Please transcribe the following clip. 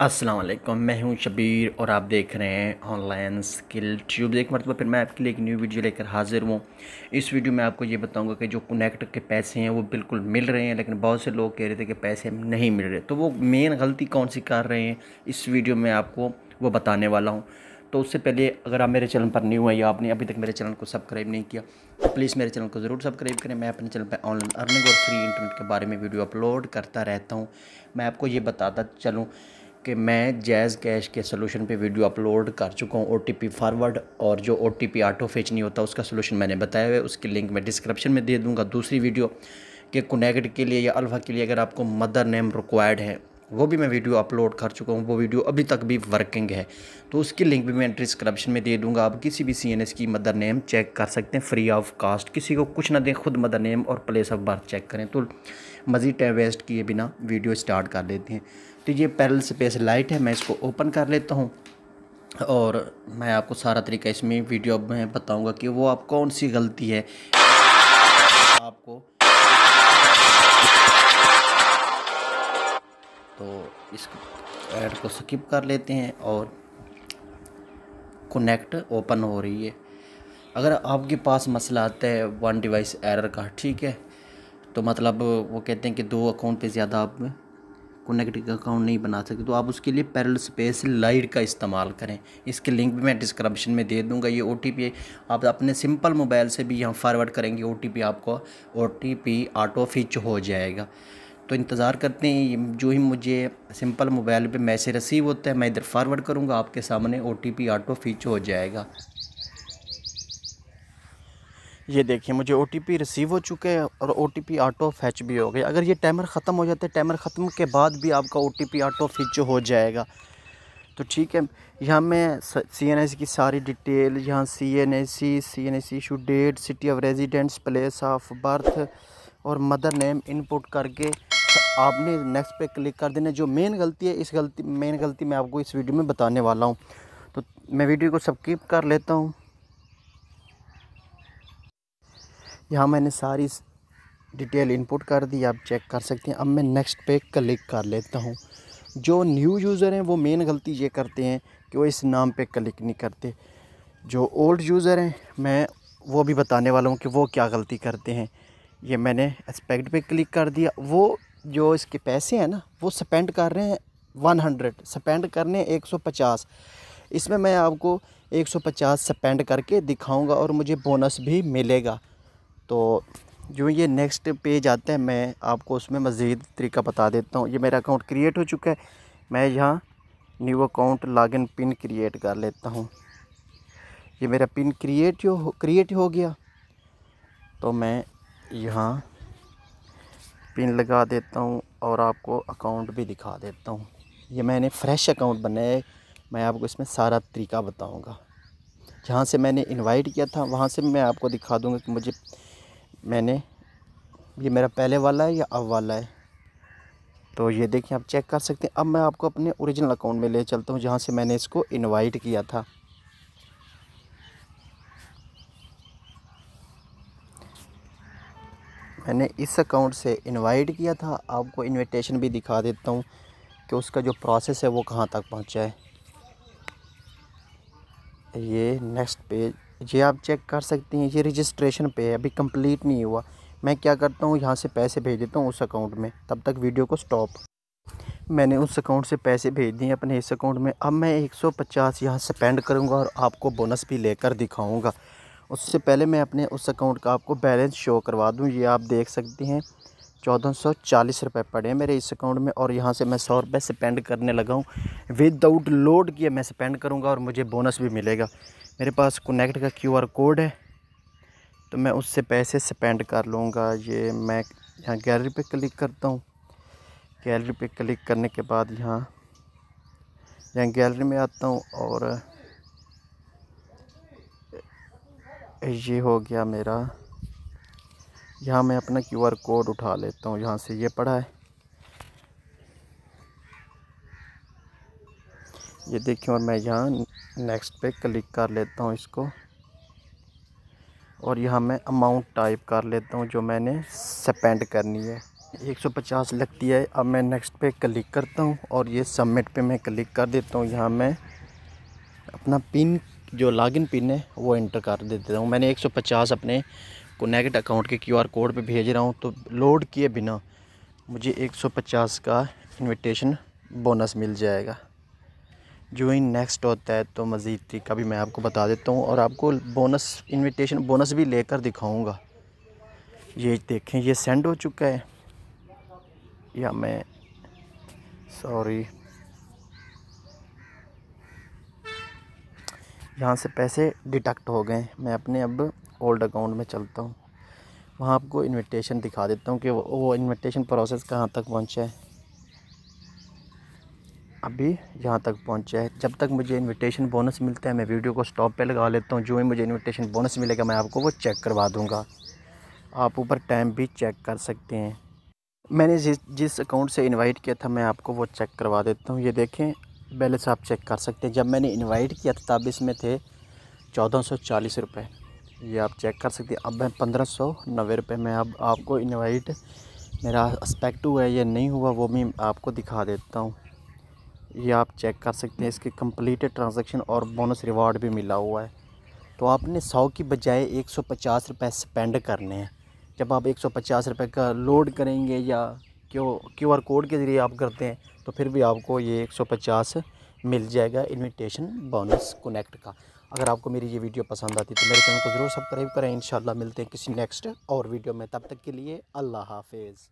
अस्सलाम वालेकुम मैं हूं शबीर और आप देख रहे हैं ऑनलाइन स्किल ट्यूब एक मरतबा फिर मैं आपके लिए एक न्यू वीडियो लेकर हाजिर हूं इस वीडियो में आपको ये बताऊंगा कि जो कनेक्ट के पैसे हैं वो बिल्कुल मिल रहे हैं लेकिन बहुत से लोग कह रहे थे कि पैसे नहीं मिल रहे तो वो मेन गलती कौन सी कर रहे हैं इस वीडियो में आपको वो बताने वाला हूँ तो उससे पहले अगर आप मेरे चैनल पर न्यू हैं या आपने अभी तक मेरे चैनल को सब्सक्राइब नहीं किया तो प्लीज़ मेरे चैनल को ज़रूर सब्सक्राइब करें मैं अपने चैनल पर ऑनलाइन अर्निंग और फ्री इंटरनेट के बारे में वीडियो अपलोड करता रहता हूँ मैं आपको ये बताता चलूँ कि मैं जैज़ कैश के सोलूशन पे वीडियो अपलोड कर चुका हूँ ओ फॉरवर्ड और जो ओ ऑटो फेच नहीं होता उसका सोलूशन मैंने बताया हुआ है उसकी लिंक मैं डिस्क्रिप्शन में दे दूँगा दूसरी वीडियो के कनेक्ट के लिए या अल्फ़ा के लिए अगर आपको मदर नेम रिक्वायर्ड है वो भी मैं वीडियो अपलोड कर चुका हूँ वो वीडियो अभी तक भी वर्किंग है तो उसकी लिंक भी मैं डिस्क्रिप्शन में दे दूँगा आप किसी भी सी एन एस की मदर नेम चेक कर सकते हैं फ्री ऑफ कास्ट किसी को कुछ ना दें खुद मदर नेम और प्लेस ऑफ बर्थ चेक करें तो मज़ीद टाइम वेस्ट किए बिना वीडियो स्टार्ट कर देते हैं तो ये पैरल स्पेस लाइट है मैं इसको ओपन कर लेता हूँ और मैं आपको सारा तरीका इसमें वीडियो में बताऊँगा कि वो आप कौन सी गलती है आपको तो इस ऐड को स्किप कर लेते हैं और कनेक्ट ओपन हो रही है अगर आपके पास मसला आता है वन डिवाइस एरर का ठीक है तो मतलब वो कहते हैं कि दो अकाउंट पे ज़्यादा आप को नेगेटिव अकाउंट नहीं बना सकते तो आप उसके लिए पैरल स्पेस लाइट का इस्तेमाल करें इसके लिंक भी मैं डिस्क्रिप्शन में दे दूँगा ये ओ आप अपने सिंपल मोबाइल से भी यहाँ फॉरवर्ड करेंगे ओ आपको ओ ऑटो फिच हो जाएगा तो इंतज़ार करते हैं जो ही मुझे सिंपल मोबाइल पे मैसेज रिसीव होता है मैं इधर फॉरवर्ड करूँगा आपके सामने ओ ऑटो फिच हो जाएगा ये देखिए मुझे ओ रिसीव हो चुके हैं और O T P auto fetch भी हो गया अगर ये टाइमर ख़त्म हो जाता है टाइमर ख़त्म के बाद भी आपका O T P auto fetch हो जाएगा तो ठीक है यहाँ मैं सी एन एस की सारी डिटेल यहाँ C N S C C N S issue date city of residence place of birth और मदर नेम इनपुट करके आपने नेक्स्ट पे क्लिक कर देना जो मेन गलती है इस गलती मेन गलती मैं आपको इस वीडियो में बताने वाला हूँ तो मैं वीडियो को सबकीप कर लेता हूँ यहाँ मैंने सारी डिटेल इनपुट कर दी आप चेक कर सकते हैं अब मैं नेक्स्ट पे क्लिक कर लेता हूँ जो न्यू यूज़र हैं वो मेन गलती ये करते हैं कि वो इस नाम पे क्लिक नहीं करते जो ओल्ड यूज़र हैं मैं वो भी बताने वाला हूँ कि वो क्या गलती करते हैं ये मैंने एक्सपेक्ट पे क्लिक कर दिया वो जो इसके पैसे हैं ना वो स्पेंड कर रहे हैं वन हंड्रेड स्पेंड हैं एक सौ पचास इसमें मैं आपको एक सौ पचास स्पेंड करके दिखाऊँगा और मुझे बोनस भी मिलेगा तो जो ये नेक्स्ट पेज आता है मैं आपको उसमें मज़ीद तरीका बता देता हूँ ये मेरा अकाउंट क्रिएट हो चुका है मैं यहाँ new account login pin create कर लेता हूँ ये मेरा पिन क्रिएट हो क्रिएट हो गया तो मैं यहाँ पिन लगा देता हूँ और आपको अकाउंट भी दिखा देता हूँ ये मैंने फ़्रेश अकाउंट बनाया है मैं आपको इसमें सारा तरीका बताऊँगा जहाँ से मैंने इनवाइट किया था वहाँ से मैं आपको दिखा दूँगा कि मुझे मैंने ये मेरा पहले वाला है या अब वाला है तो ये देखिए आप चेक कर सकते हैं अब मैं आपको अपने ओरिजिनल अकाउंट में ले चलता हूँ जहाँ से मैंने इसको इनवाइट किया था मैंने इस अकाउंट से इनवाइट किया था आपको इनविटेशन भी दिखा देता हूँ कि उसका जो प्रोसेस है वो कहाँ तक पहुँचा है ये नेक्स्ट पेज ये आप चेक कर सकते हैं ये रजिस्ट्रेशन पे है अभी कंप्लीट नहीं हुआ मैं क्या करता हूँ यहाँ से पैसे भेज देता हूँ उस अकाउंट में तब तक वीडियो को स्टॉप मैंने उस अकाउंट से पैसे भेज दिए अपने इस अकाउंट में अब मैं 150 यहाँ स्पेंड करूँगा और आपको बोनस भी लेकर दिखाऊँगा उससे पहले मैं अपने उस अकाउंट का आपको बैलेंस शो करवा दूँ ये आप देख सकते हैं चौदह सौ चालीस रुपये पड़े हैं मेरे इस अकाउंट में और यहाँ से मैं सौ रुपये स्पेंड करने लगा हूँ विदाउट लोड किए मैं स्पेंड करूँगा और मुझे बोनस भी मिलेगा मेरे पास कनेक्ट का क्यूआर कोड है तो मैं उससे पैसे स्पेंड कर लूँगा ये मैं यहाँ गैलरी पे क्लिक करता हूँ गैलरी पे क्लिक करने के बाद यहाँ यहाँ गैलरी में आता हूँ और ये हो गया मेरा यहाँ मैं अपना क्यूआर कोड उठा लेता हूँ यहाँ से ये पड़ा है ये देखिए और मैं यहाँ नेक्स्ट पे क्लिक कर लेता हूँ इसको और यहाँ मैं अमाउंट टाइप कर लेता हूँ जो मैंने स्पेंड करनी है 150 लगती है अब मैं नेक्स्ट पे क्लिक करता हूँ और ये सबमिट पे मैं क्लिक कर देता हूँ यहाँ मैं अपना पिन जो लॉगिन पिन है वो एंटर कर देता हूँ मैंने 150 अपने कोनेक्ट अकाउंट के क्यूआर कोड पे भेज रहा हूँ तो लोड किए बिना मुझे 150 का इनविटेशन बोनस मिल जाएगा जॉइन नेक्स्ट होता है तो मज़ीद तरीका भी मैं आपको बता देता हूँ और आपको बोनस इनविटेशन बोनस भी लेकर दिखाऊँगा ये देखें ये सेंड हो चुका है या मैं सॉरी यहाँ से पैसे डिटेक्ट हो गए मैं अपने अब ओल्ड अकाउंट में चलता हूँ वहाँ आपको इनविटेशन दिखा देता हूँ कि वो इनविटेशन प्रोसेस कहाँ तक पहुँचा है अभी यहाँ तक पहुँचा है जब तक मुझे इनविटेशन बोनस मिलता है मैं वीडियो को स्टॉप पे लगा लेता हूँ जो ही मुझे इनविटेशन बोनस मिलेगा मैं आपको वो चेक करवा दूँगा आप ऊपर टाइम भी चेक कर सकते हैं मैंने जिस जिस अकाउंट से इनवाइट किया था मैं आपको वो चेक करवा देता हूँ ये देखें बैलेंस आप चेक कर सकते हैं जब मैंने इन्वाइट किया था तब इसमें थे चौदह सौ चालीस रुपये ये आप चेक कर सकते हैं अब मैं पंद्रह सौ नब्बे रुपये अब आपको इन्वाइट मेरा एक्सपेक्ट हुआ है या नहीं हुआ वो मैं आपको दिखा देता हूँ ये आप चेक कर सकते हैं इसके कम्प्लीटेड ट्रांजेक्शन और बोनस रिवार्ड भी मिला हुआ है तो आपने सौ की बजाय एक सौ पचास स्पेंड करने हैं जब आप एक सौ पचास रुपये का लोड करेंगे या क्यों क्यू आर कोड के ज़रिए आप करते हैं तो फिर भी आपको ये एक सौ पचास मिल जाएगा इनविटेशन बोनस कनेक्ट का अगर आपको मेरी ये वीडियो पसंद आती तो मेरे चैनल को ज़रूर सब्सक्राइब करें इन मिलते हैं किसी नेक्स्ट और वीडियो में तब तक के लिए अल्लाह हाफिज़